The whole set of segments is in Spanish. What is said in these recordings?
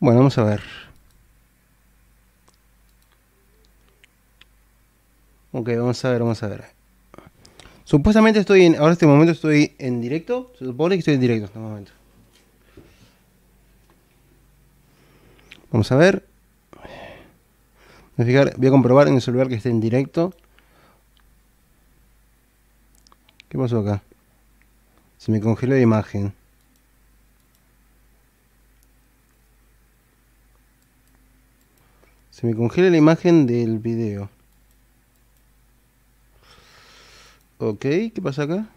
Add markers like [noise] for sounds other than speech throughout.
Bueno, vamos a ver. Ok, vamos a ver, vamos a ver. Supuestamente estoy en. Ahora este momento estoy en directo. Se supone que estoy en directo en este momento. Vamos a ver. Voy a, voy a comprobar en el celular que esté en directo. ¿Qué pasó acá? Se me congeló la imagen. me congela la imagen del video. Ok, ¿qué pasa acá?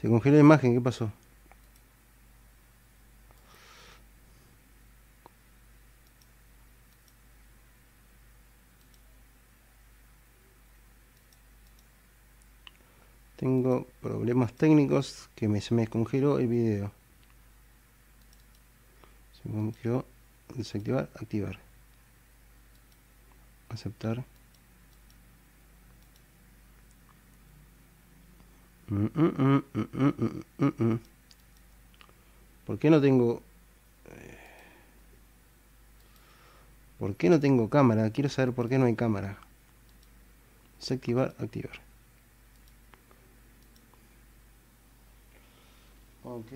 Se congela la imagen, ¿qué pasó? problemas técnicos que me, se el video. Se desactivar, activar. Aceptar. ¿Por qué no tengo... Eh, ¿Por qué no tengo cámara? Quiero saber por qué no hay cámara. Desactivar, activar. Ok.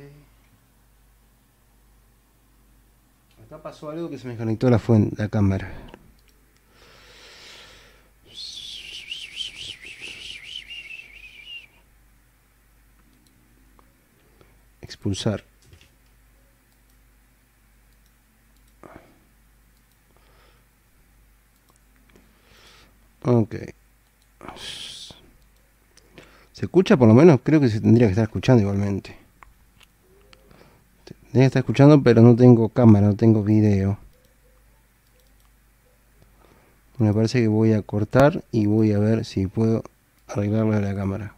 Acá pasó algo que se me desconectó la, fuente, la cámara. Expulsar. Ok. ¿Se escucha por lo menos? Creo que se tendría que estar escuchando igualmente. Está escuchando, pero no tengo cámara, no tengo video. Me parece que voy a cortar y voy a ver si puedo arreglarlo la cámara.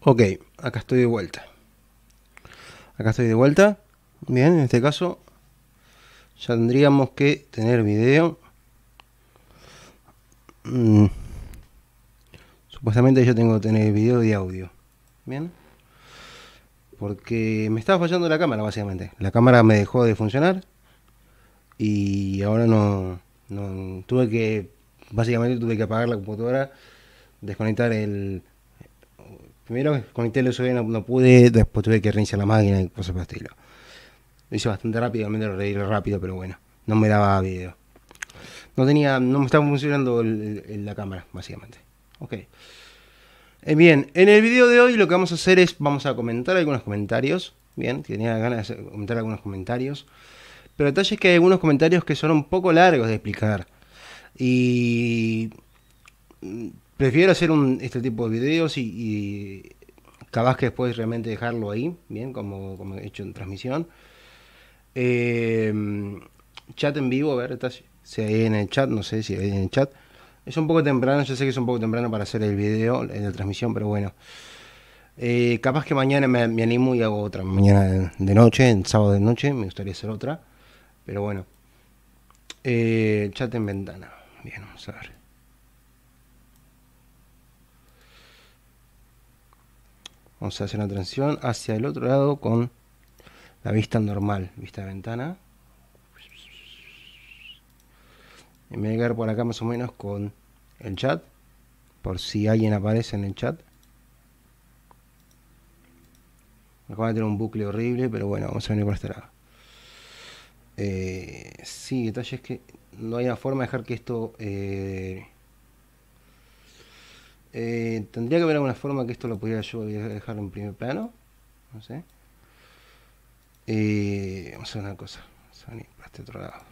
Ok, acá estoy de vuelta. Acá estoy de vuelta. Bien, en este caso ya tendríamos que tener video. Mm. Supuestamente yo tengo que tener video y audio. Bien. Porque me estaba fallando la cámara, básicamente. La cámara me dejó de funcionar. Y ahora no. tuve que. Básicamente tuve que apagar la computadora, desconectar el. Primero conecté el USB, no, pude, después tuve que reiniciar la máquina y cosas por el estilo. Lo hice bastante rápido rápidamente, lo reí rápido, pero bueno, no me daba video. No tenía, no me estaba funcionando la cámara, básicamente. Ok. Eh, bien, en el video de hoy lo que vamos a hacer es, vamos a comentar algunos comentarios, bien, tenía ganas de comentar algunos comentarios, pero el detalle es que hay algunos comentarios que son un poco largos de explicar y mm, prefiero hacer este tipo de videos y, y capaz que después realmente dejarlo ahí, bien, como, he hecho en transmisión. Eh, chat en vivo, a ver, si hay en el chat, no sé si hay en el chat. Es un poco temprano, yo sé que es un poco temprano para hacer el video, la transmisión, pero bueno. Eh, capaz que mañana me, animo y hago otra. Mañana de noche, el sábado de noche, me gustaría hacer otra. Pero bueno. Eh, chat en ventana. Bien, vamos a ver. Vamos a hacer una transición hacia el otro lado con la vista normal, vista de ventana. Y me voy a quedar por acá más o menos con el chat, por si alguien aparece en el chat. Me Acaba de tener un bucle horrible, pero bueno, vamos a venir por este lado. si eh, sí, detalle es que no hay una forma de dejar que esto... Eh, eh, tendría que haber alguna forma que esto lo pudiera yo dejar en primer plano. No sé. vamos a hacer una cosa. Vamos a venir por este otro lado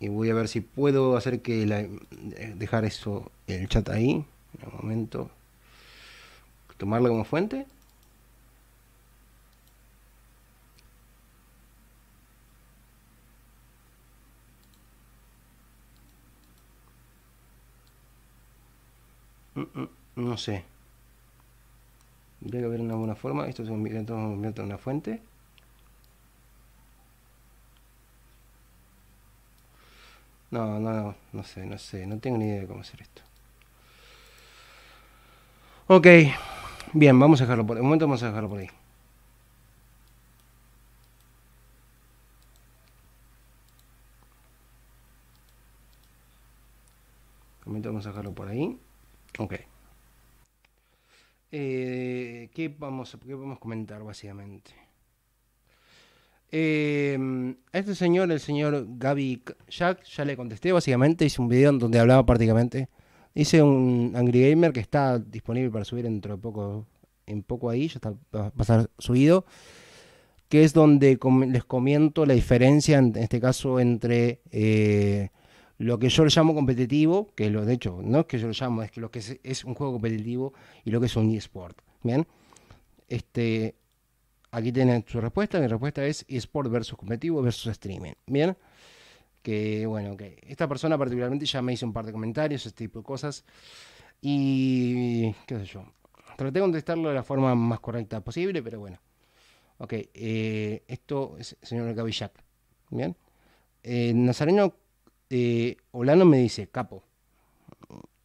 y voy a ver si puedo hacer que eh, dejar eso el chat ahí un momento tomarla como fuente mm, mm, no sé debe haber una buena forma esto se convierte en una fuente No, no, no, no sé, no sé, no tengo ni idea de cómo hacer esto. Ok, bien, vamos a dejarlo por ahí. Un momento vamos a dejarlo por ahí. vamos a dejarlo por ahí. Ok. ¿qué, eh, vamos, ¿Qué vamos a comentar básicamente? Eh, este señor, el señor Gaby Jack, ya le contesté básicamente, hice un video en donde hablaba prácticamente. Hice un Angry Gamer que está disponible para subir dentro de poco, en poco ahí, ya está, va pasar subido, que es donde les comento la diferencia, en este caso, entre eh, lo que yo le llamo competitivo, que lo, de hecho no es que yo lo llamo, es que lo que es, un juego competitivo y lo que es un eSport. Bien, este, Aquí tienen su respuesta. Mi respuesta es eSport versus competitivo versus streaming. Bien. Que bueno, que esta persona particularmente ya me hizo un par de comentarios, este tipo de cosas. Y qué sé yo. Traté de contestarlo de la forma más correcta posible, pero bueno. Ok, eh, esto es el señor Gavillac. Bien. Eh, Nazareno eh, me dice, capo.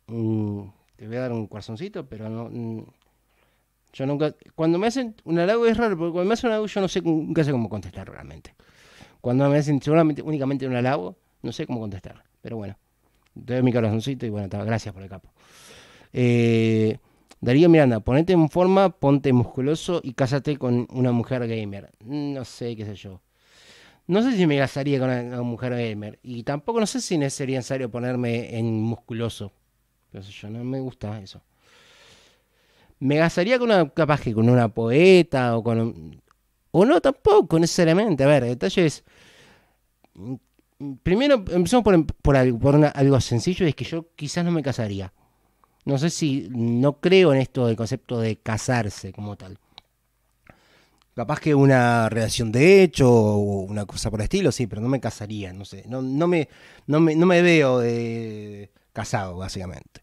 Mm, te voy a dar un cuarzoncito, pero no. Mm, yo nunca, cuando me hacen un halago es raro, porque cuando me hacen un halago yo no sé nunca sé cómo contestar realmente. Cuando me hacen solamente, únicamente un halago, no sé cómo contestar. Pero bueno, doy mi corazoncito y bueno, gracias por el capo. Eh, Darío Miranda, ponete en forma, ponte musculoso y cásate con una mujer gamer. No sé, qué sé yo. No sé si me casaría con una, mujer gamer. Y tampoco no sé si sería necesario ponerme en musculoso. No yo, no me gusta eso me casaría con una, capaz que con una poeta o con... O no tampoco necesariamente. A ver, detalles mm, Primero empezamos por, algo, sencillo, es que yo quizás no me casaría. No sé si no creo en esto del concepto de casarse como tal. Capaz que una relación de hecho o una cosa por el estilo, sí, pero no me casaría, no sé. No, no, me, no, me, veo casado, básicamente.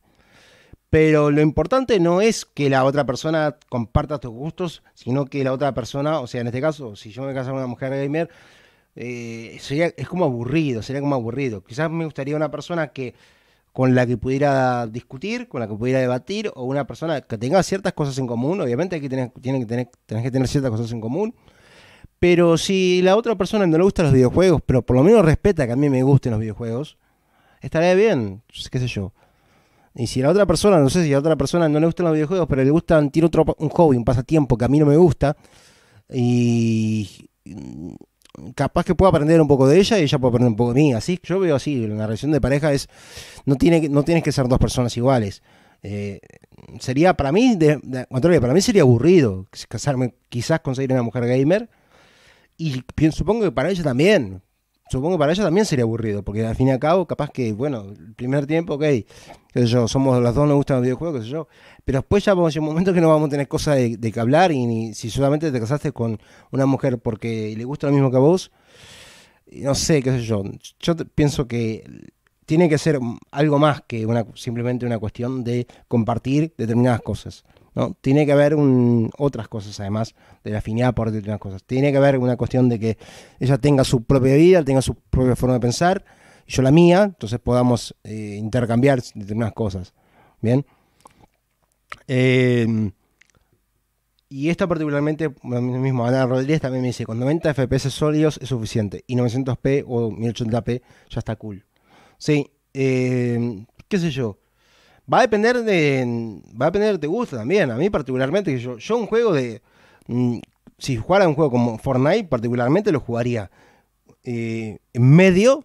Pero lo importante no es que la otra persona comparta tus gustos, sino que la otra persona, o sea, en este caso, si yo me casara con una mujer gamer, eh, sería, es como aburrido, sería como aburrido. Quizás me gustaría una persona que con la que pudiera discutir, con la que pudiera debatir, o una persona que tenga ciertas cosas en común, obviamente aquí tenés, que tener, que tener ciertas cosas en común, pero si la otra persona no le gusta los videojuegos, pero por lo menos respeta que a mí me gusten los videojuegos, estaría bien, qué sé yo. Y si a la otra persona, no sé si a la otra persona no le gustan los videojuegos, pero le gustan, tiene otro un hobby, un pasatiempo que a mí no me gusta, y mm, capaz que pueda aprender un poco de ella y ella puede aprender un poco de mí. Así yo veo así, la relación de pareja es, no, tiene, no tienes que ser dos personas iguales. Eh, sería para mí, de, para mí sería aburrido casarme, quizás conseguir una mujer gamer. Y supongo que para ella también. Supongo que para ella también sería aburrido, porque al fin y al cabo, capaz que, bueno, el primer tiempo, ok, que yo, somos las dos, nos gustan los videojuegos, qué sé yo, pero después ya vamos a un momento que no vamos a tener cosas de, que hablar y si solamente te casaste con una mujer porque le gusta lo mismo que a vos, no sé, qué sé yo, yo pienso que tiene que ser algo más que una, simplemente una cuestión de compartir determinadas cosas. ¿no? Tiene que haber otras cosas, además de la afinidad por determinadas cosas. Tiene que haber una cuestión de que ella tenga su propia vida, tenga su propia forma de pensar, yo la mía, entonces podamos eh, intercambiar determinadas cosas. Bien. Em, y esta particularmente, mismo Ana Rodríguez también me dice, con 90 FPS sólidos es suficiente, y 900p o 1080p ya está cool. Sí, em, qué sé yo. Va a depender de. Va a depender de gusto también. A mí, particularmente, yo, yo un juego de. Mm, si jugara un juego como Fortnite, particularmente lo jugaría eh, en medio,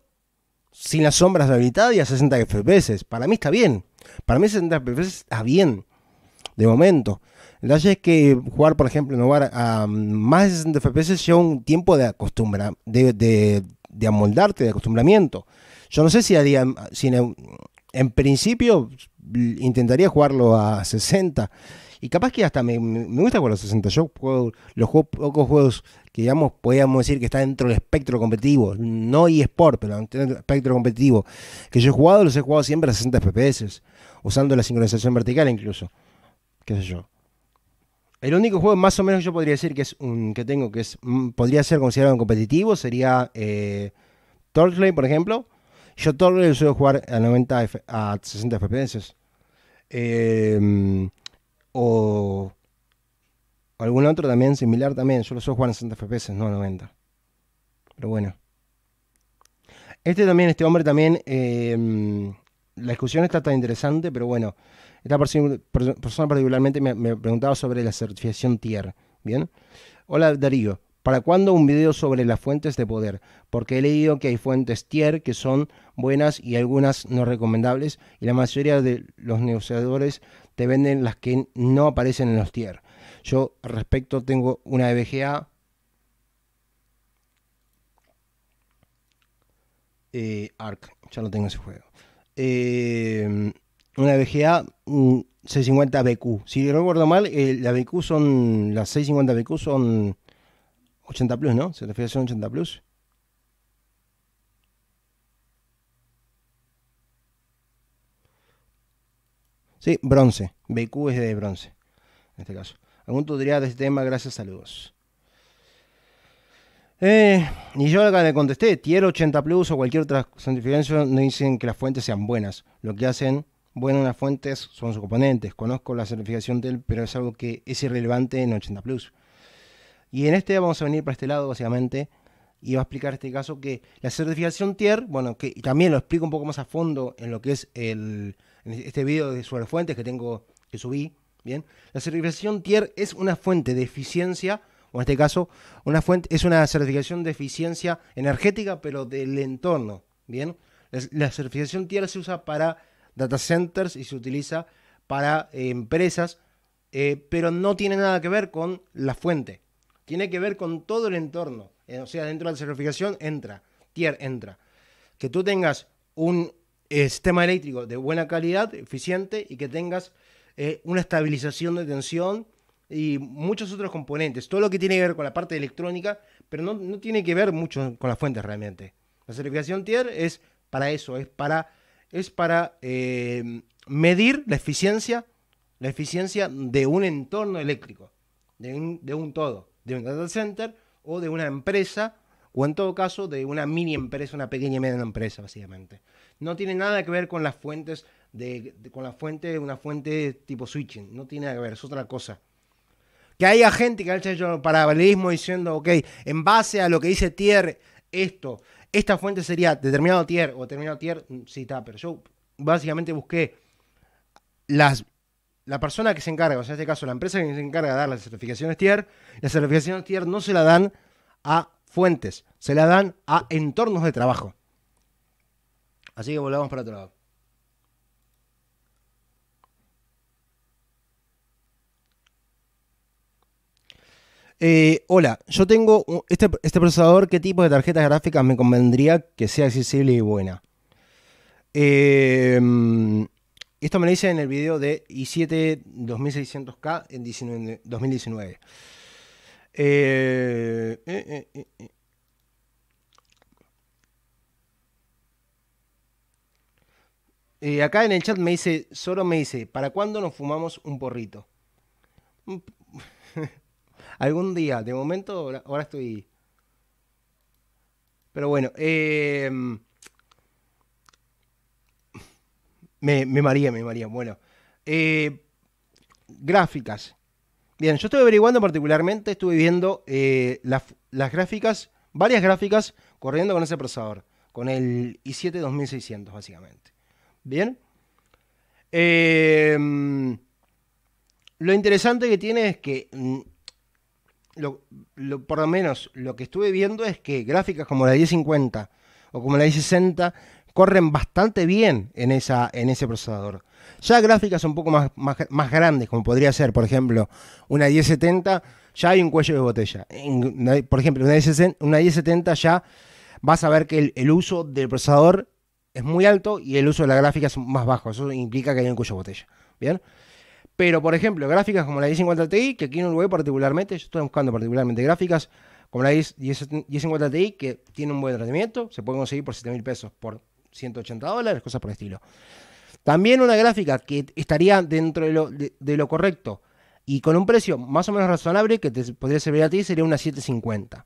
sin las sombras de habilidad y a 60 FPS. Para mí está bien. Para mí 60 FPS está bien. De momento. El pasa es que jugar, por ejemplo, en lugar a mm, más de 60 FPS lleva un tiempo de acostumbra, de, amoldarte, de acostumbramiento. Yo no sé si, haría, si en principio intentaría jugarlo a 60. Y capaz que hasta me, gusta jugar a 60. Yo juego, los pocos juegos que, digamos, podríamos decir que está dentro del espectro competitivo. No eSport, pero dentro del espectro competitivo. Que yo he jugado, los he jugado siempre a 60 FPS. Usando la sincronización vertical incluso. Qué sé yo. El único juego más o menos Que yo podría decir que es un, que tengo que es mm, podría ser considerado competitivo sería eh, Torchlight, por ejemplo, yo todo lo suelo jugar a 90 a 60 FPS. Em, o algún otro también similar también. Yo lo suelo jugar a 60 FPS, no a 90. Pero bueno. Este también, este hombre también. Em, la discusión está tan interesante, pero bueno. Esta persona particularmente me preguntaba sobre la certificación tier. Bien. Hola Darío. ¿Para cuándo un video sobre las fuentes de poder? Porque he leído que hay fuentes tier que son buenas y algunas no recomendables y la mayoría de los negociadores te venden las que no aparecen en los tier. Yo respecto tengo una BGA. Eh, Arc, ya lo tengo ese juego. Eh, una BGA 650 BQ. Si no recuerdo mal, eh, la BQ son. Las 650 BQ son 80 Plus, ¿no? ¿Se refiere a 80 Plus? Sí, bronce. BQ es de bronce, en este caso. Algún tutorial de este tema, gracias, saludos. Eh, y yo acá le contesté, tier 80 Plus o cualquier otra certificación no dicen que las fuentes sean buenas. Lo que hacen buenas las fuentes son sus componentes. Conozco la certificación del, pero es algo que es irrelevante en 80 Plus. Y en este vamos a venir para este lado, básicamente, y va a explicar este caso que la certificación tier, bueno, que también lo explico un poco más a fondo en lo que es el, este video de sobre fuentes que tengo, que subí, ¿bien? La certificación tier es una fuente de eficiencia, o en este caso, una fuente, es una certificación de eficiencia energética, pero del entorno, ¿bien? La, certificación tier se usa para data centers y se utiliza para eh, empresas, eh, pero no tiene nada que ver con la fuente, tiene que ver con todo el entorno. Eh, o sea, dentro de la certificación entra, tier entra. Que tú tengas un eh, sistema eléctrico de buena calidad, eficiente, y que tengas eh, una estabilización de tensión y muchos otros componentes. Todo lo que tiene que ver con la parte electrónica, pero no, tiene que ver mucho con las fuentes realmente. La certificación tier es para eso, es para, es para em, medir la eficiencia, la eficiencia de un entorno eléctrico, de un, de un todo de un data center o de una empresa, o en todo caso de una mini empresa, una pequeña y media empresa, básicamente. No tiene nada que ver con las fuentes de, con la fuente, una fuente tipo switching, no tiene nada que ver, es otra cosa. Que haya gente que haya hecho paralelismo diciendo, ok, en base a lo que dice tier, esto, esta fuente sería determinado tier o determinado tier, mm, sí está, pero yo básicamente busqué las la persona que se encarga, o sea, en este caso la empresa que se encarga de dar las certificaciones tier, las certificaciones tier no se la dan a fuentes, se la dan a entornos de trabajo. Así que volvamos para otro lado. Eh, hola, yo tengo este, este, procesador, ¿qué tipo de tarjetas gráficas me convendría que sea accesible y buena? Eh, esto me lo dice en el video de i7 2600K en 2019. Eh, eh, eh, acá en el chat me dice, solo me dice, ¿para cuándo nos fumamos un porrito? [laughs] Algún día, de momento ahora estoy... Pero bueno, eh... Me, maría, me maría. Bueno. Eh, gráficas. Bien, yo estuve averiguando particularmente, estuve viendo eh, las, gráficas, varias gráficas corriendo con ese procesador, con el i7 2600 básicamente. Bien. Em, lo interesante que tiene es que, mm, por lo menos lo que estuve viendo es que gráficas como la 1050 o como la 1060 corren bastante bien en, esa, en ese procesador. Ya gráficas un poco más, más, grandes, como podría ser, por ejemplo, una 1070, ya hay un cuello de botella. por ejemplo, una 1070, ya vas a ver que el, uso del procesador es muy alto y el uso de la gráfica es más bajo. Eso implica que hay un cuello de botella. ¿Bien? Pero, por ejemplo, gráficas como la 1050 Ti, que aquí en Uruguay particularmente, yo estoy buscando particularmente gráficas como la 1050 Ti, que tiene un buen tratamiento, se puede conseguir por 7 mil pesos por 180 dólares, cosas por el estilo. También una gráfica que estaría dentro de lo, correcto y con un precio más o menos razonable que te podría servir a ti sería una 750.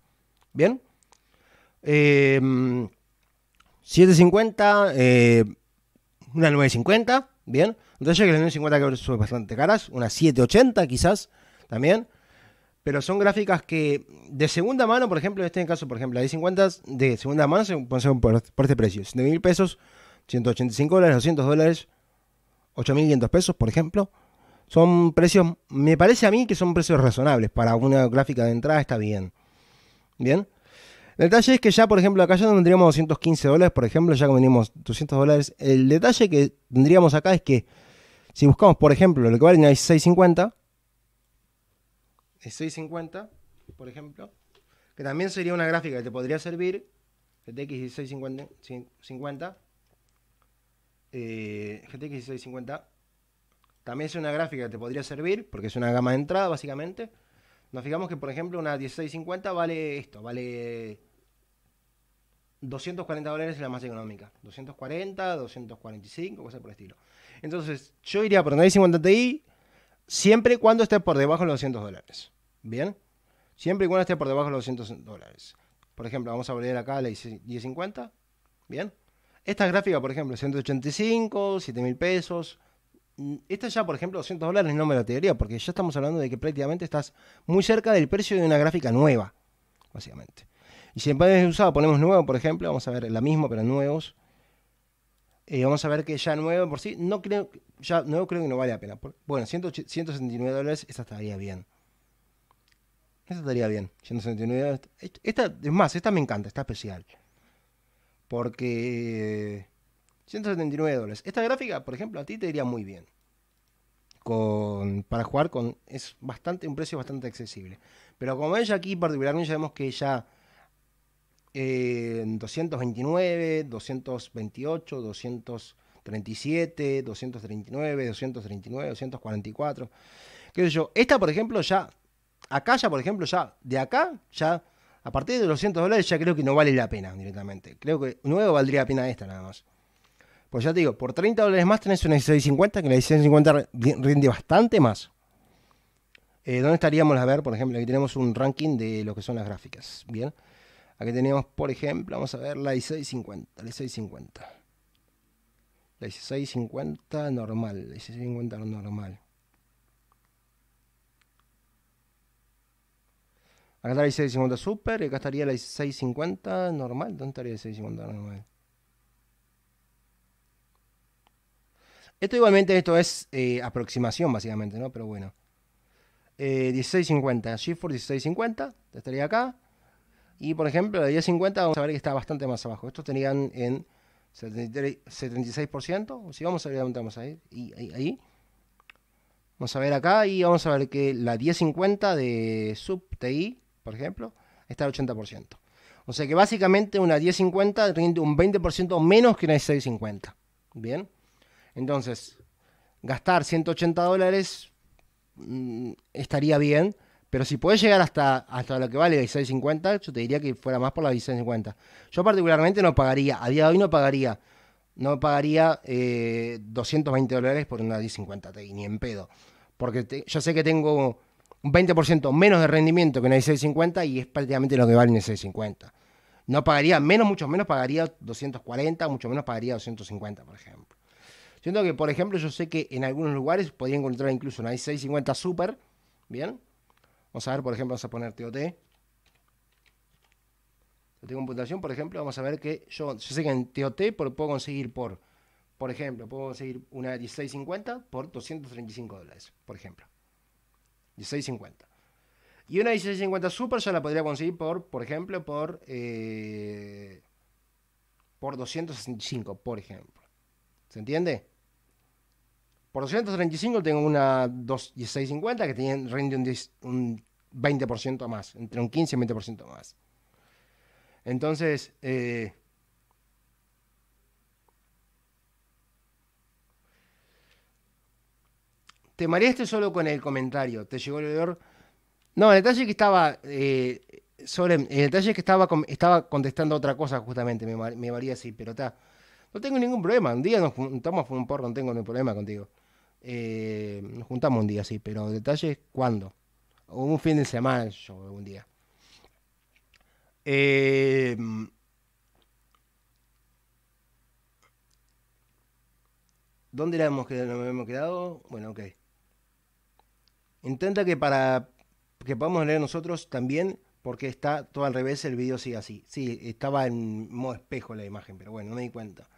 ¿Bien? 750, em, eh, una 950, ¿bien? Entonces ya que la 950 que son bastante caras, una 780 quizás también pero son gráficas que de segunda mano, por ejemplo, en este caso, por ejemplo, la 50 de segunda mano se ponen por, este precio. 7 mil pesos, 185 dólares, 200 dólares, 8.500 pesos, por ejemplo. Son precios, me parece a mí que son precios razonables. Para una gráfica de entrada está bien. Bien. El detalle es que ya, por ejemplo, acá ya no tendríamos 215 dólares, por ejemplo, ya convenimos 200 dólares. El detalle que tendríamos acá es que si buscamos, por ejemplo, lo que vale una 650, 650, por ejemplo, que también sería una gráfica que te podría servir, GTX 1650, GTX 1650, también es una gráfica que te podría servir, porque es una gama de entrada básicamente. Nos fijamos que, por ejemplo, una 1650 vale esto, vale 240 dólares es la más económica. 240, 245, cosas por el estilo. Entonces, yo iría por una 16.50 Ti siempre y cuando esté por debajo de los 200 dólares. ¿Bien? Siempre y cuando esté por debajo de los 200 dólares. Por ejemplo, vamos a volver acá a la 1050. ¿Bien? Esta gráfica, por ejemplo, 185, 7 mil pesos. Mm, esta ya, por ejemplo, 200 dólares no me la teoría, porque ya estamos hablando de que prácticamente estás muy cerca del precio de una gráfica nueva, básicamente. Y si en vez de usado ponemos nuevo, por ejemplo, vamos a ver la misma, pero nuevos. Eh, vamos a ver que ya nuevo por sí, no creo, ya creo que no vale la pena. Bueno, 179 dólares, esa estaría bien. Esta estaría bien, 179 dólares. Esta, es más, esta me encanta, está especial. Porque... 179 dólares. Esta gráfica, por ejemplo, a ti te iría muy bien. Con, para jugar con... Es bastante, un precio bastante accesible. Pero como ella aquí particularmente ya vemos que ya 229, 228, 237, 239, 239, 244. ¿Qué yo? Esta, por ejemplo, ya, acá ya, por ejemplo, ya, de acá, ya, a partir de los 200 dólares ya creo que no vale la pena directamente. Creo que nuevo valdría la pena esta nada más. Pues ya te digo, por 30 dólares más tenés una 1650, que la 1650 rinde bastante más. Eh, ¿Dónde estaríamos a ver? Por ejemplo, aquí tenemos un ranking de lo que son las gráficas. Bien. Aquí tenemos, por ejemplo, vamos a ver la 1650, la 1650. La 1650 normal, la 1650 normal. Acá está la 1650 Super y acá estaría la 1650 normal. ¿Dónde estaría la 1650 normal? Esto igualmente, esto es eh, aproximación básicamente, ¿no? Pero bueno. 1650, Shift 1650, estaría acá. Y por ejemplo, la 1050 vamos a ver que está bastante más abajo. Estos tenían en 76%. Si vamos a ver, ahí, ahí. Vamos a ver acá y vamos a ver que la 1050 de SubTI, por ejemplo, está al 80%. O sea que básicamente una 1050 tiene un 20% menos que una 6.50. Bien. Entonces, gastar 180 dólares mm, estaría bien pero si puedes llegar hasta, hasta lo que vale la 650 yo te diría que fuera más por la 650 Yo particularmente no pagaría, a día de hoy no pagaría, no pagaría 220 eh, dólares por una i Ti, ni en pedo. Porque yo sé que tengo un 20% menos de rendimiento que una 650 y es prácticamente lo que vale una 650. No pagaría menos, mucho menos pagaría 240, mucho menos pagaría 250, por ejemplo. Siento que, por ejemplo, yo sé que en algunos lugares podía encontrar incluso una 650 Super, ¿bien? Vamos a ver, por ejemplo, vamos a poner TOT. tengo puntuación, por ejemplo, vamos a ver que yo, sé que en TOT puedo conseguir por, por ejemplo, puedo conseguir una 1650 por 235 dólares, por ejemplo. 1650. Y una 1650 Super yo la podría conseguir por, por ejemplo, por, eh, por 265, por ejemplo. ¿Se entiende? Por 235 tengo una 2650 que tiene, rinde un, un 20% más, entre un 15 y un 20% más. Entonces, eh, te mareaste solo con el comentario, te llegó el No, el detalle que estaba eh, sobre, el detalle que estaba, estaba contestando otra cosa justamente, me, me varía así, pero está. No tengo ningún problema. Un día nos juntamos a un porro, no tengo ningún problema contigo. Eh, nos juntamos un día, sí, pero detalles, ¿cuándo? O un fin de semana, yo, algún día. Eh, ¿Dónde la hemos quedado? nos hemos quedado? Bueno, ok. Intenta que para que podamos leer nosotros también, porque está todo al revés, el video sigue así. Sí, estaba en modo espejo la imagen, pero bueno, no me di cuenta.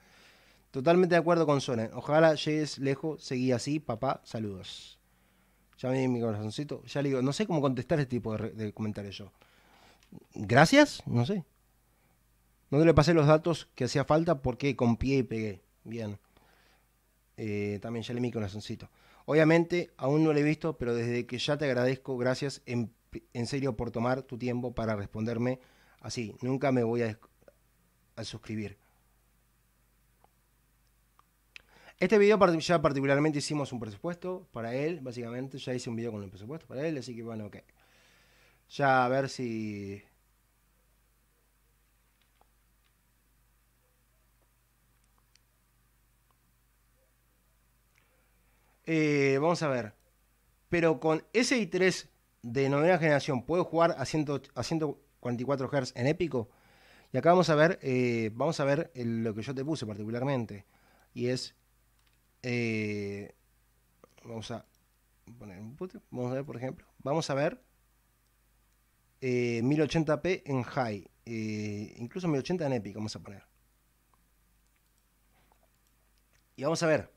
Totalmente de acuerdo con Sonen. Ojalá llegues lejos, seguí así, papá, saludos. Ya me di mi corazoncito, ya le digo, no sé cómo contestar este tipo de, comentarios yo. Gracias, no sé. No le pasé los datos que hacía falta porque con pie y pegué. Bien. Eh, también ya le mi corazoncito. Obviamente, aún no lo he visto, pero desde que ya te agradezco, gracias en, serio por tomar tu tiempo para responderme así. Nunca me voy a suscribir. Este video ya particularmente hicimos un presupuesto para él, básicamente. Ya hice un video con el presupuesto para él, así que bueno, ok. Ya a ver si... Eh, vamos a ver. Pero con i 3 de novena generación, ¿puedo jugar a, a 144 Hz en épico? Y acá vamos a ver, eh, vamos a ver lo que yo te puse particularmente. Y es eh, vamos a poner un Vamos a ver, por ejemplo. Vamos a ver 1080p eh, en high. Eh, incluso 1080 en epic, vamos a poner. Y vamos a ver.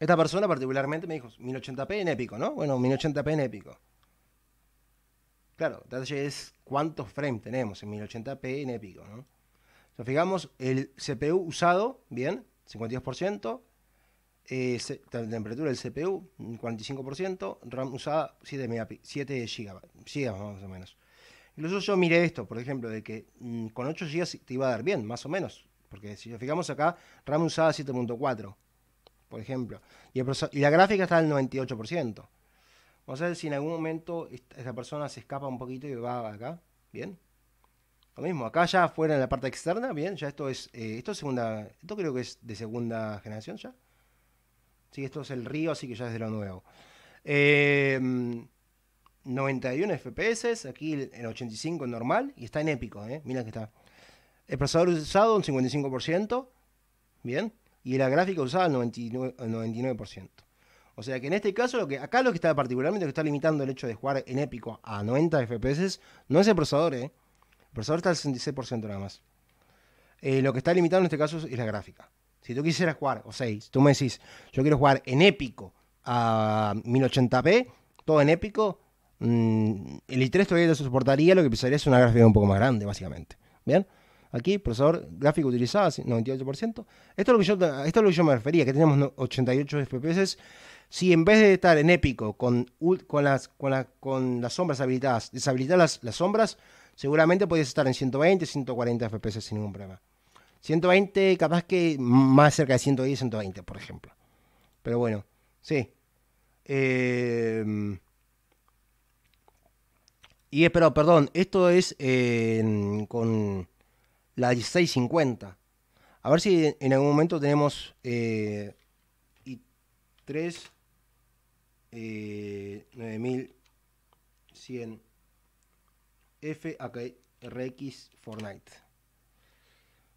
Esta persona particularmente me dijo 1080p en épico, ¿no? Bueno, 1080p en épico. Claro, detalle es cuántos frames tenemos en 1080p en épico, ¿no? fijamos el CPU usado, bien, 52%, eh, temperatura del CPU, 45%, RAM usada 7, 7 GB, más o menos. Incluso yo miré esto, por ejemplo, de que mm, con 8 GB te iba a dar bien, más o menos. Porque si nos fijamos acá, RAM usada 7.4, por ejemplo. Y, la gráfica está al 98%. Vamos a ver si en algún momento esta, persona se escapa un poquito y va acá. Bien. Lo mismo, acá ya fuera en la parte externa, bien, ya esto es, eh, esto es segunda, esto creo que es de segunda generación ya. ¿sí? Esto es el río, así que ya es de lo nuevo. 91 em, FPS, aquí en 85 normal, y está en épico, ¿eh? Mira que está. El procesador usado un 55%, bien, y la gráfica usada el 99%, O sea que en este caso, lo que acá lo que está particularmente, que está limitando el hecho de jugar en épico a 90 FPS, no es el procesador, ¿eh? El procesador está al 66% nada más. Eh, lo que está limitando en este caso es la gráfica. Si tú quisieras jugar, o si tú me decís, yo quiero jugar en épico a 1080p, todo en épico, mm, el i3 todavía lo soportaría, lo que pensaría es una gráfica un poco más grande, básicamente. ¿Bien? Aquí, procesador gráfico utilizado, 98%. Esto es lo que yo, esto lo que yo me refería, que tenemos 88 FPS. Si en vez de estar en épico, con, las, sombras habilitadas, deshabilitar las, las sombras, seguramente podías estar en 120, 140 FPS sin ningún problema. 120, capaz que más cerca de 110, 120, por ejemplo. Pero bueno, sí. Eh, y espero, perdón, esto es con la 650. A ver si en algún momento tenemos eh, y 3 9100 eh, F Fortnite.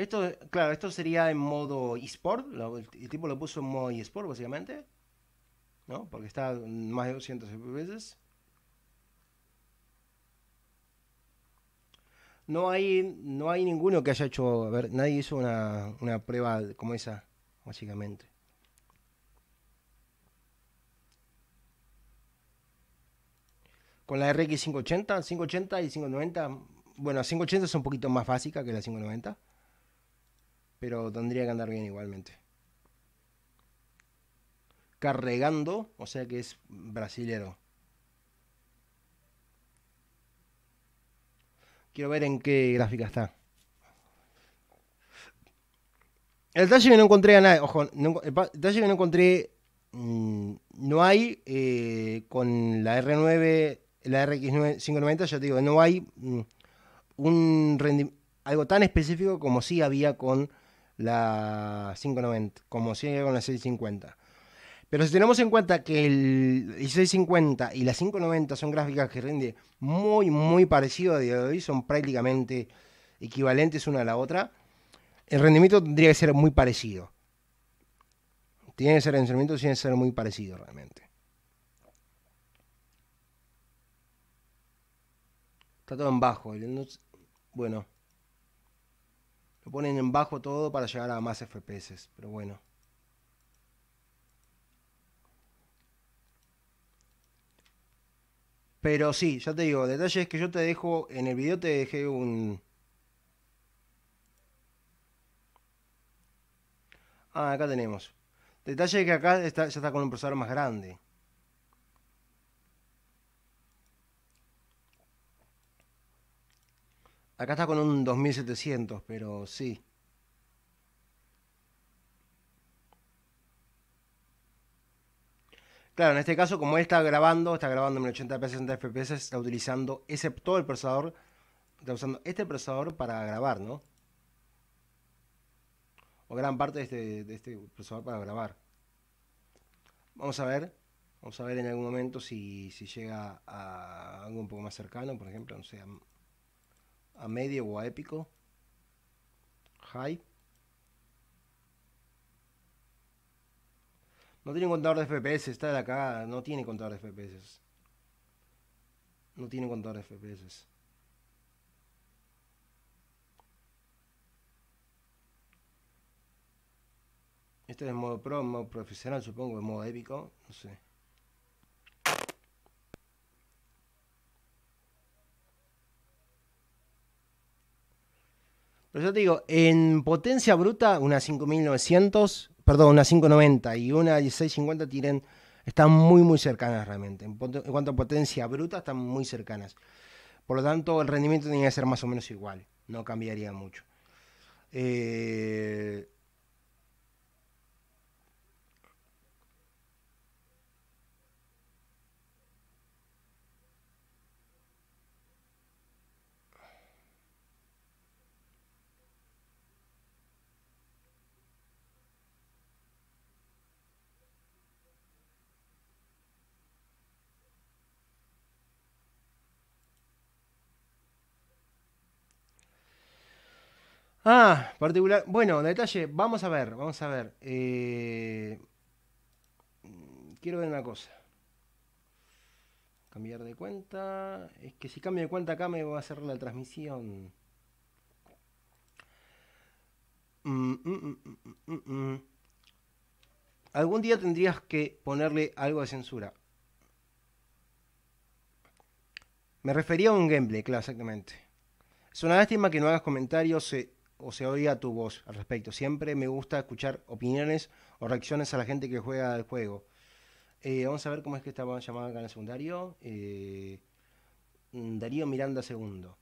Esto, claro, esto sería en modo eSport. El tipo lo puso en modo eSport, básicamente. ¿No? Porque está más de 200 veces. No hay, no hay ninguno que haya hecho. A ver, nadie hizo una, una prueba como esa, básicamente. Con la RX 580, 580 y 590. Bueno, 580 es un poquito más básica que la 590 pero tendría que andar bien igualmente. Carregando, o sea que es brasilero. Quiero ver en qué gráfica está. El detalle que no encontré a nadie, ojo, el detalle que no encontré mm, no hay eh, con la R9, la RX590, ya te digo, no hay mm, un algo tan específico como si había con la 590, como sigue con la 650. Pero si tenemos en cuenta que el 650 y la 590 son gráficas que rinde muy, muy parecido a día de hoy, son prácticamente equivalentes una a la otra, el rendimiento tendría que ser muy parecido. Tiene que ser, el rendimiento tiene que ser muy parecido realmente. Está todo en bajo. Bueno, lo ponen en bajo todo para llegar a más FPS, pero bueno. Pero sí, ya te digo, detalle es que yo te dejo, en el video te dejé un... Ah, acá tenemos. Detalle es que acá está, ya está con un procesador más grande. Acá está con un 2700, pero sí. Claro, en este caso, como él está grabando, está grabando en 1080p 60 fps, está utilizando ese, todo el procesador, está usando este procesador para grabar, ¿no? O gran parte de este, de este procesador para grabar. Vamos a ver, vamos a ver en algún momento si, si llega a algo un poco más cercano, por ejemplo, no sé, a medio o a épico. High. No tiene contador de FPS, está de acá No tiene contador de FPS. No tiene contador de FPS. Este es modo pro, modo profesional, supongo, modo épico, no sé. yo te digo, en potencia bruta, unas 5900, perdón, unas 590 y una 1650 tienen, están muy, muy cercanas realmente. En, en, cuanto a potencia bruta, están muy cercanas. Por lo tanto, el rendimiento tenía que ser más o menos igual, no cambiaría mucho. Eh, Ah, particular. Bueno, detalle, vamos a ver, vamos a ver. Eh, quiero ver una cosa. Cambiar de cuenta. Es que si cambio de cuenta acá me voy a cerrar la transmisión. Mm, mm, mm, Algún día tendrías que ponerle algo de censura. Me refería a un gameplay, claro, exactamente. Es una lástima que no hagas comentarios eh, o se oiga tu voz al respecto. Siempre me gusta escuchar opiniones o reacciones a la gente que juega el juego. Eh, vamos a ver cómo es que estaba llamada acá en el secundario. Eh, Darío Miranda segundo.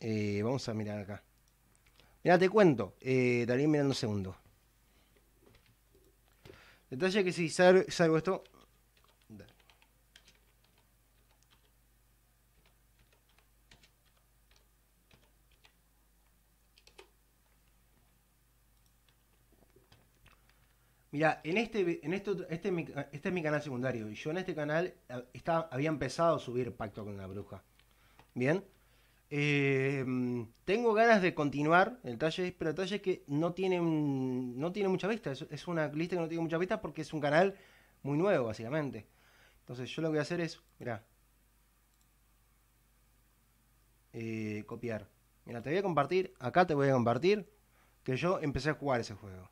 Eh, vamos a mirar acá. Mira, te cuento. Darío Miranda segundo. Detalle que si salgo esto, Mira, en este, en esto, este, este, es mi canal secundario y yo en este canal eh, estaba, había empezado a subir Pacto con la Bruja. Bien. Em, tengo ganas de continuar el taller, pero el taller que no tiene, no tiene mucha vista. Es, una lista que no tiene mucha vista porque es un canal muy nuevo, básicamente. Entonces yo lo que voy a hacer es, mira, eh, copiar. Mira, te voy a compartir, acá te voy a compartir que yo empecé a jugar ese juego.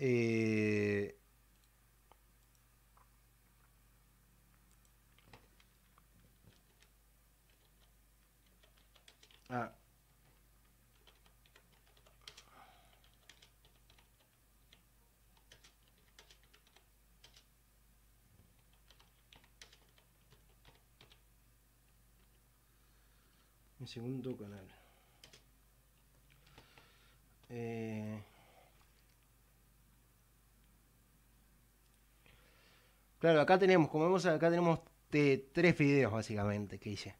Eh, ah, mi segundo canal. Eh, Claro, acá tenemos, como vemos, acá tenemos eh, tres videos básicamente que hice.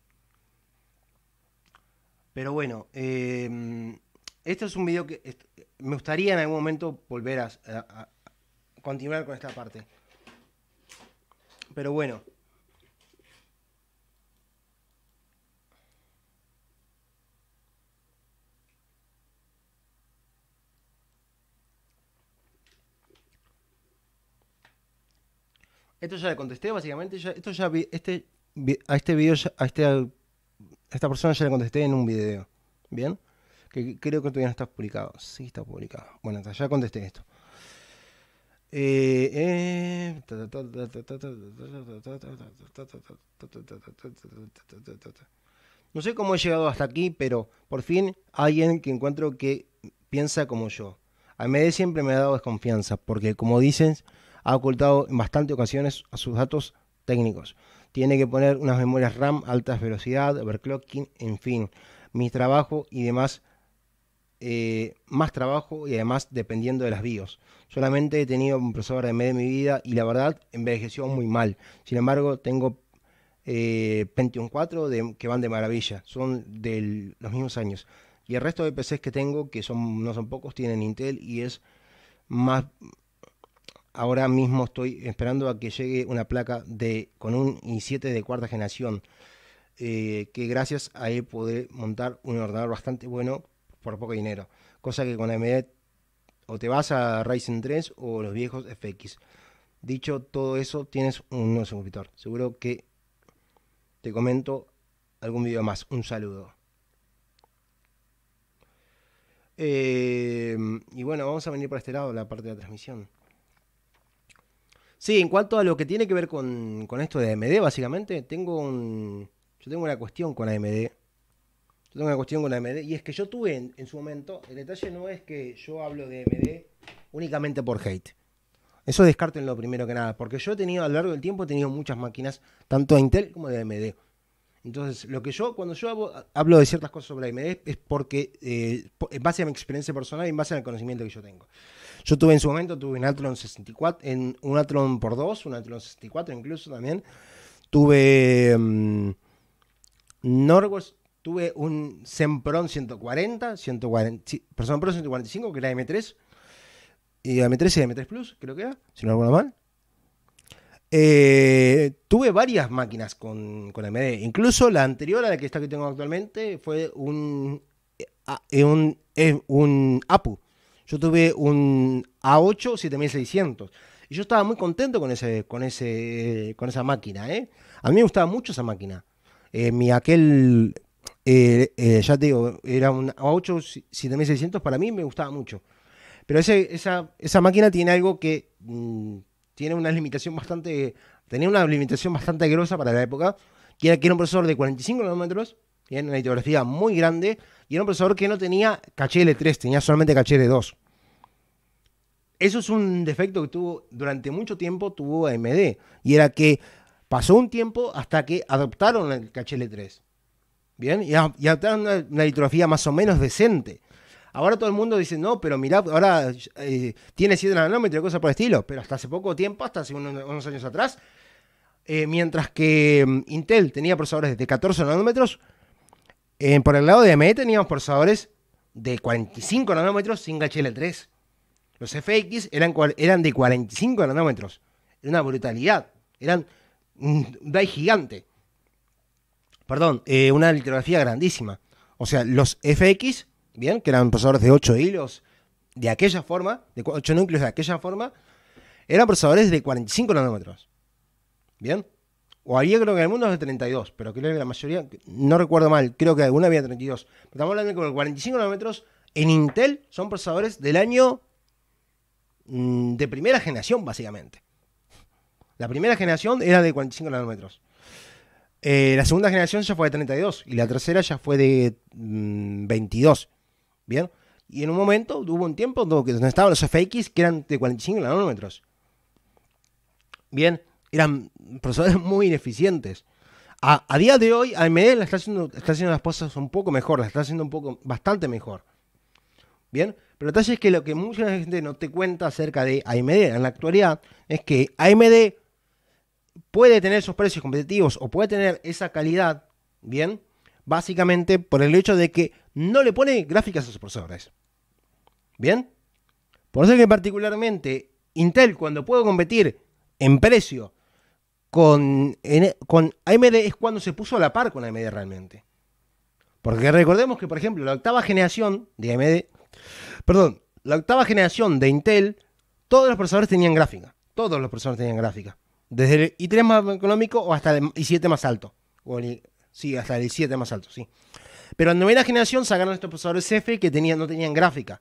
Pero bueno, em, esto este es un video que me gustaría en algún momento volver a continuar con esta parte. Pero bueno. Esto ya le contesté, básicamente. Ya, esto ya este, a este video, a, este, esta persona ya le contesté en un video. ¿Bien? Que creo que todavía no está publicado. Sí, está publicado. Bueno, ya contesté esto. No sé cómo he llegado hasta aquí, pero por fin alguien que encuentro que piensa como yo. A mí siempre me ha dado desconfianza, porque como dicen ha ocultado en bastantes ocasiones sus datos técnicos. Tiene que poner unas memorias RAM, altas velocidad, overclocking, en fin, mi trabajo y demás, eh, más trabajo y además dependiendo de las BIOS. Solamente he tenido un de media en mi vida y la verdad envejeció muy mal. Sin embargo, tengo eh, Pentium 4 que van de maravilla, son de los mismos años. Y el resto de PCs que tengo, que son, no son pocos, tienen Intel y es más Ahora mismo estoy esperando a que llegue una placa de con un i7 de cuarta generación. Eh, que gracias a él podré montar un ordenador bastante bueno por poco dinero. Cosa que con AMD o te vas a Ryzen 3 o los viejos FX. Dicho todo eso, tienes un nuevo suscriptor. Seguro que te comento algún video más. Un saludo. Eh, y bueno, vamos a venir por este lado, la parte de la transmisión. Sí, en cuanto a lo que tiene que ver con, esto de AMD, básicamente, tengo yo tengo una cuestión con AMD. Yo tengo una cuestión con AMD y es que yo tuve en, su momento, el detalle no es que yo hablo de AMD únicamente por hate. Eso descarten lo primero que nada, porque yo he tenido a lo largo del tiempo he tenido muchas máquinas, tanto de Intel como de AMD. Entonces, lo que yo, cuando yo hablo, de ciertas cosas sobre AMD es, es porque, eh, en base a mi experiencia personal y en base al conocimiento que yo tengo. Yo tuve en su momento, tuve un Atron 64, en un Atron por 2, un Atron 64 incluso también. Tuve mm, tuve un Sempron 140, 140 Pro 145, que era M3, y M3 y M3 Plus, creo que era, si no recuerdo mal. Eh, tuve varias máquinas con, con, AMD, incluso la anterior a la que está que tengo actualmente fue un, eh, eh, un, un APU. Yo tuve un A8 7600 y yo estaba muy contento con, ese, con, ese, con esa máquina. A mí me gustaba mucho esa máquina. mi aquel, ya te digo, era un A8 7600, para mí me gustaba mucho. Pero esa, máquina tiene algo que mm, tiene una limitación bastante, tenía una limitación bastante grosa para la época, que era, un procesador de 45 nanómetros, tiene una litografía muy grande, y era un procesador que no tenía caché L3, tenía solamente caché L2. Eso es un defecto que tuvo durante mucho tiempo tuvo AMD, y era que pasó un tiempo hasta que adoptaron el caché L3. Bien, y, adoptaron una litografía más o menos decente. Ahora todo el mundo dice, no, pero mirá, ahora eh, tiene 7 nanómetros y cosas por el estilo. Pero hasta hace poco tiempo, hasta hace unos, años atrás, eh, mientras que mm, Intel tenía procesadores de 14 nanómetros, por el lado de AMD teníamos procesadores de 45 nanómetros sin HL3. Los FX eran, eran de 45 nanómetros. Era una brutalidad. Eran un DAI gigante. Perdón, eh, una litografía grandísima. O sea, los FX ¿bien? Que eran procesadores de 8 hilos de aquella forma, de 8 núcleos de aquella forma, eran procesadores de 45 nanómetros, ¿bien? O había creo que en algunos de 32, pero creo que la mayoría, no recuerdo mal, creo que alguna había 32. estamos hablando de que los 45 nanómetros en Intel son procesadores del año mm, de primera generación, básicamente. La primera generación era de 45 nanómetros. Eh, la segunda generación ya fue de 32 y la tercera ya fue de 22. Mm, Bien. Y en un momento, hubo un tiempo donde estaban los FX que eran de 45 nanómetros. Bien, eran procesadores [laughs] muy ineficientes. A, día de hoy, AMD la está haciendo, está haciendo las cosas un poco mejor, la está haciendo un poco, bastante mejor. Bien, pero tal detalle es que lo que mucha gente no te cuenta acerca de AMD en la actualidad es que AMD puede tener esos precios competitivos o puede tener esa calidad, bien, básicamente por el hecho de que no le pone gráficas a sus procesadores. ¿Bien? Por eso que particularmente Intel cuando puede competir en precio con, con AMD es cuando se puso a la par con AMD realmente. Porque recordemos que, por ejemplo, la octava generación de AMD, perdón, la octava generación de Intel, todos los procesadores tenían gráfica. Todos los procesadores tenían gráfica. Desde el i3 más económico o hasta el i7 más alto. Sí, hasta el 7 más alto, sí. Pero en novena generación sacaron estos procesadores F que tenían, no tenían gráfica.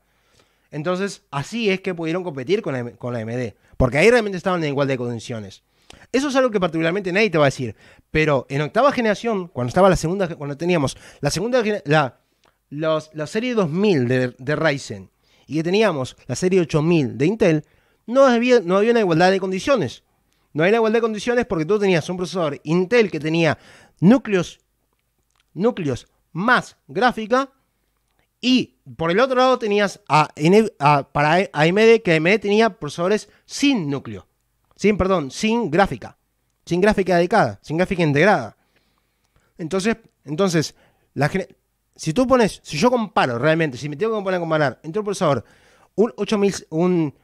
Entonces, así es que pudieron competir con la, con AMD. Porque ahí realmente estaban en igualdad de condiciones. Eso es algo que particularmente nadie te va a decir. Pero en octava generación, cuando estaba la segunda, cuando teníamos la segunda la, la serie 2000 de, Ryzen y que teníamos la serie 8000 de Intel, no había, no había una igualdad de condiciones. No había una igualdad de condiciones porque tú tenías un procesador Intel que tenía núcleos, núcleos más gráfica. Y por el otro lado tenías a, para AMD que AMD tenía procesadores sin núcleo. Sin, perdón, sin gráfica. Sin gráfica dedicada, sin gráfica integrada. Entonces, entonces si tú pones, si yo comparo realmente, si me tengo que poner a comparar entre un procesador, un 8000, un,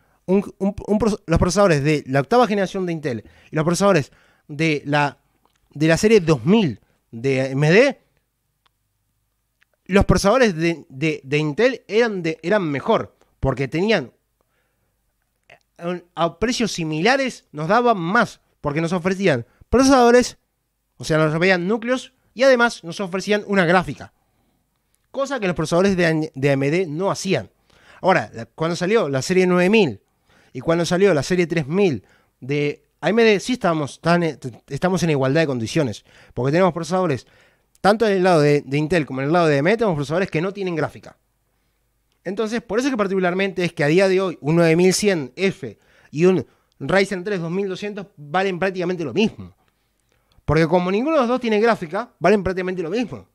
los procesadores de la octava generación de Intel y los procesadores de la de la serie 2000 de AMD, los procesadores de, Intel eran, eran mejor, porque tenían a precios similares, nos daban más, porque nos ofrecían procesadores, o sea, nos ofrecían núcleos y además nos ofrecían una gráfica, cosa que los procesadores de, de AMD no hacían. Ahora, cuando salió la serie 9000 y cuando salió la serie 3000 de Ahí sí estamos, tan, eh, estamos en igualdad de condiciones, porque tenemos procesadores, tanto en el lado de, Intel como en el lado de AMD, e tenemos procesadores que no tienen gráfica. Entonces, por eso que particularmente es que a día de hoy un 9100F y un Ryzen 3 2200 valen prácticamente lo mismo. Porque como ninguno de los dos tiene gráfica, valen prácticamente lo mismo.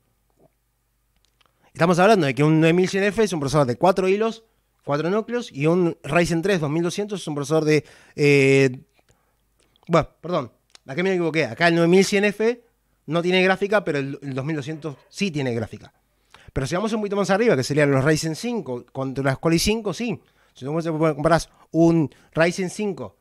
Estamos hablando de que un 9100F es un procesador de 4 hilos, 4 núcleos, y un Ryzen 3 2200 es un procesador de eh, bueno, perdón, que me equivoqué. Acá el 9100F no tiene gráfica, pero el, 2200 sí tiene gráfica. Pero si vamos un poquito más arriba, que serían los Ryzen 5 contra las Core 5 sí. Si tú comparás un Ryzen 5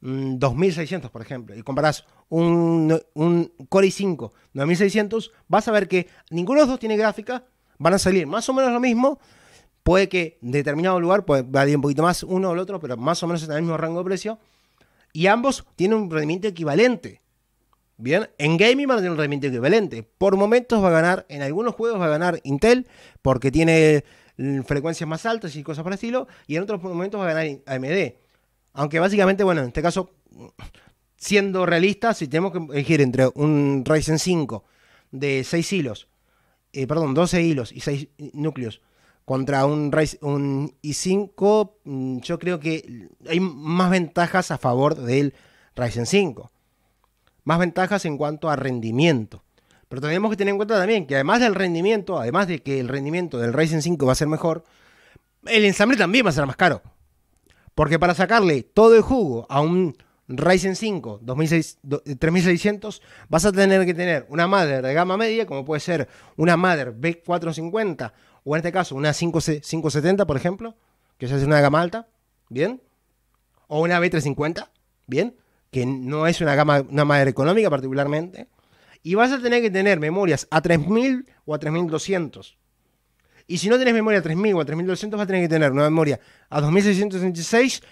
2600, mm, por ejemplo, y comparas un, un Core i5 9600, vas a ver que ninguno de los dos tiene gráfica, van a salir más o menos lo mismo. Puede que en determinado lugar puede valer un poquito más uno o el otro, pero más o menos en el mismo rango de precio y ambos tienen un rendimiento equivalente. Bien, en gaming van a tener un rendimiento equivalente. Por momentos va a ganar, en algunos juegos va a ganar Intel porque tiene mm, frecuencias más altas y cosas por el estilo, y en otros momentos va a ganar AMD. Aunque básicamente, bueno, en este caso, siendo realistas, si tenemos que elegir entre un Ryzen 5 de 6 hilos, eh, perdón, 12 hilos y 6 núcleos contra un, un i5, mm, yo creo que hay más ventajas a favor del Ryzen 5. Más ventajas en cuanto a rendimiento. Pero tenemos que tener en cuenta también que además del rendimiento, además de que el rendimiento del Ryzen 5 va a ser mejor, el ensamble también va a ser más caro. Porque para sacarle todo el jugo a un Ryzen 5 3600, eh, vas a tener que tener una madre de gama media, como puede ser una madre B450 o en este caso una 5, 570, por ejemplo, que ya es una gama alta, ¿bien? O una B350, ¿bien? Que no es una gama, una madre económica particularmente. Y vas a tener que tener memorias a 3000 o a 3200. Y si no tienes memoria a 3000 o a 3200, vas a tener que tener una memoria a 2666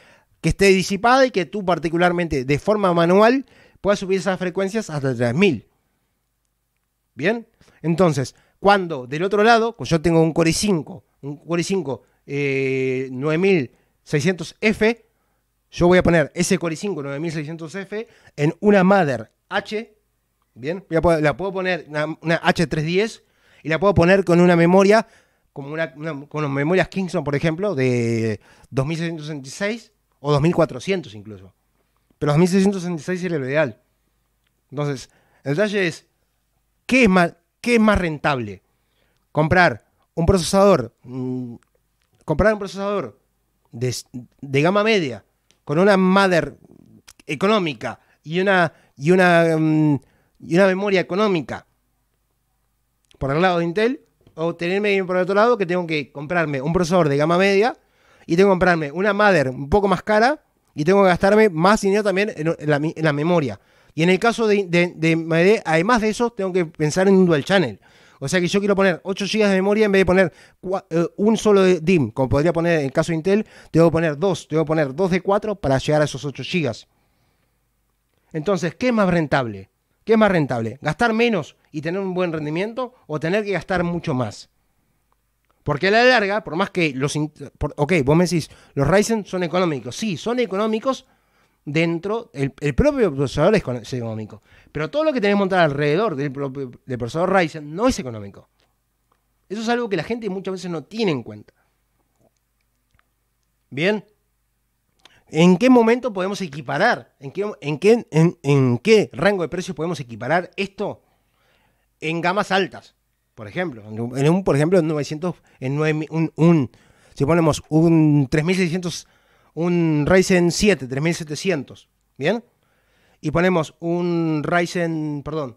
que esté disipada y que tú particularmente de forma manual puedas subir esas frecuencias hasta 3000. ¿Bien? Entonces, cuando del otro lado, pues yo tengo un Core i5, un Core 5 9600F, eh, yo voy a poner ese Core i5 9600F en una Mother H, ¿bien? la puedo poner una, H310 y la puedo poner con una memoria, como una, con memorias Kingston, por ejemplo, de 2666 o 2400 incluso. Pero 2666 sería lo ideal. Entonces, el detalle es, ¿qué es más? ¿qué es más rentable? Comprar un procesador, mm, comprar un procesador de, gama media con una mother económica y una, y una, mm, y una memoria económica por el lado de Intel o tenerme por el otro lado que tengo que comprarme un procesador de gama media y tengo que comprarme una mother un poco más cara y tengo que gastarme más dinero también en la memoria. Y en el caso de, de, además de eso, tengo que pensar en un dual channel. O sea que yo quiero poner 8 GB de memoria en vez de poner eh, un solo de DIM, como podría poner en el caso de Intel, tengo que poner 2, tengo que poner 2 de 4 para llegar a esos 8 GB. Entonces, ¿qué es más rentable? ¿Qué es más rentable? ¿Gastar menos y tener un buen rendimiento o tener que gastar mucho más? Porque a la larga, por más que los... ok, vos me decís, los Ryzen son económicos. Sí, son económicos, dentro, el, propio procesador es, económico, pero todo lo que tenés montado alrededor del, propio, del procesador Ryzen no es económico. Eso es algo que la gente muchas veces no tiene en cuenta. Bien. ¿En qué momento podemos equiparar? ¿En qué, en qué rango de precios podemos equiparar esto en gamas altas? Por ejemplo, en un, por ejemplo, en 900, en un, un, si ponemos un 3600 un Ryzen 7 3700, ¿bien? Y ponemos un Ryzen, perdón,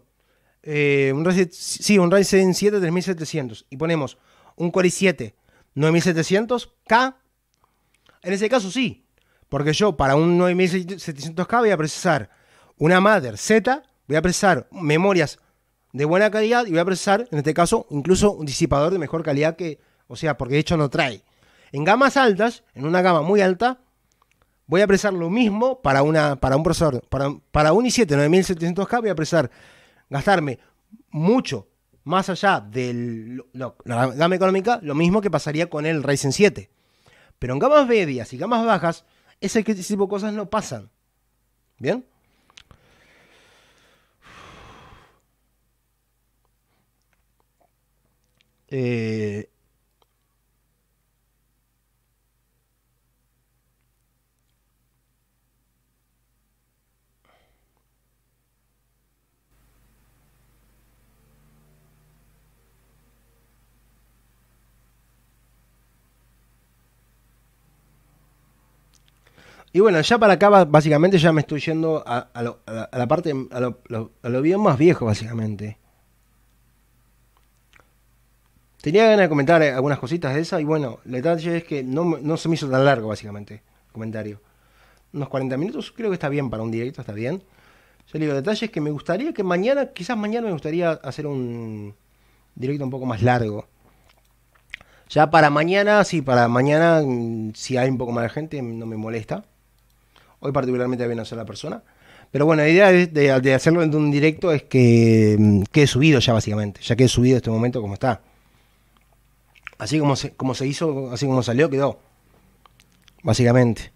eh, un sí, un Ryzen 7 3700 y ponemos un Core i7 9700K, en ese caso sí, porque yo para un 9700K voy a precisar una Mother Z, voy a precisar memorias de buena calidad y voy a precisar, en este caso, incluso un disipador de mejor calidad que, o sea, porque de hecho no trae. En gamas altas, en una gama muy alta, voy a presar lo mismo para, una, para un procesador, para, para un i7 9700K voy a presar, gastarme mucho más allá de la gama económica, lo mismo que pasaría con el Ryzen 7. Pero en gamas medias y gamas bajas, ese tipo de cosas no pasan. ¿Bien? Eh, Y bueno, ya para acá básicamente ya me estoy yendo a, la, parte, a lo, bien más viejo básicamente. Tenía ganas de comentar eh, algunas cositas de esa y bueno, el detalle es que no, se me hizo tan largo básicamente el comentario. Unos 40 minutos creo que está bien para un directo, está bien. Yo le digo, es que me gustaría que mañana, quizás mañana me gustaría hacer un directo un poco más largo. Ya para mañana, sí, para mañana, mm, si hay un poco más de gente, no me molesta. Hoy particularmente a ser la persona. Pero bueno, la idea de, hacerlo en un directo es que mm, quede subido ya básicamente, ya quede subido este momento como está. Así como se, como se hizo, así como salió, quedó. Básicamente.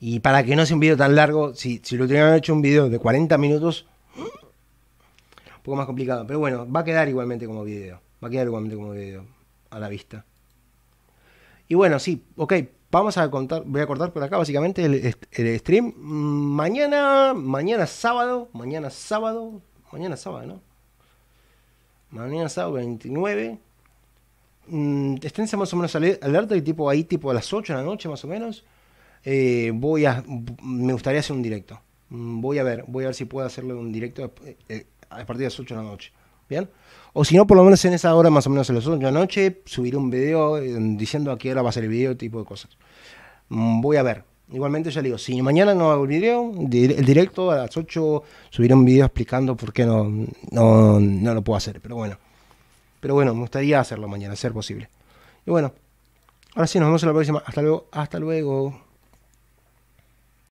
Y para que no sea un video tan largo, si, si lo hubieran hecho un video de 40 minutos, un poco más complicado. Pero bueno, va a quedar igualmente como video. Va a quedar igualmente como video a la vista. Y bueno, sí, ok, Vamos a contar, voy a cortar por acá básicamente el, stream. Mañana, mañana sábado, mañana sábado, mañana sábado, ¿no? Mañana sábado 29. Mm, esténse más o menos alerta y tipo ahí, tipo a las 8 de la noche más o menos. Eh, voy a, me gustaría hacer un directo. Mm, voy a ver, voy a ver si puedo hacerle un directo a, eh, eh, a partir de las 8 de la noche. Bien. O si no, por lo menos en esa hora, más o menos a las 8 de la noche, subiré un video eh, diciendo a qué hora va a ser el video, tipo de cosas. Mm, voy a ver. Igualmente ya le digo, si mañana no hago el video, el directo a las 8 subiré un video explicando por qué no, no, no lo puedo hacer. Pero bueno. Pero bueno, me gustaría hacerlo mañana, ser posible. Y bueno, ahora sí, nos vemos en la próxima. Hasta luego. Hasta luego.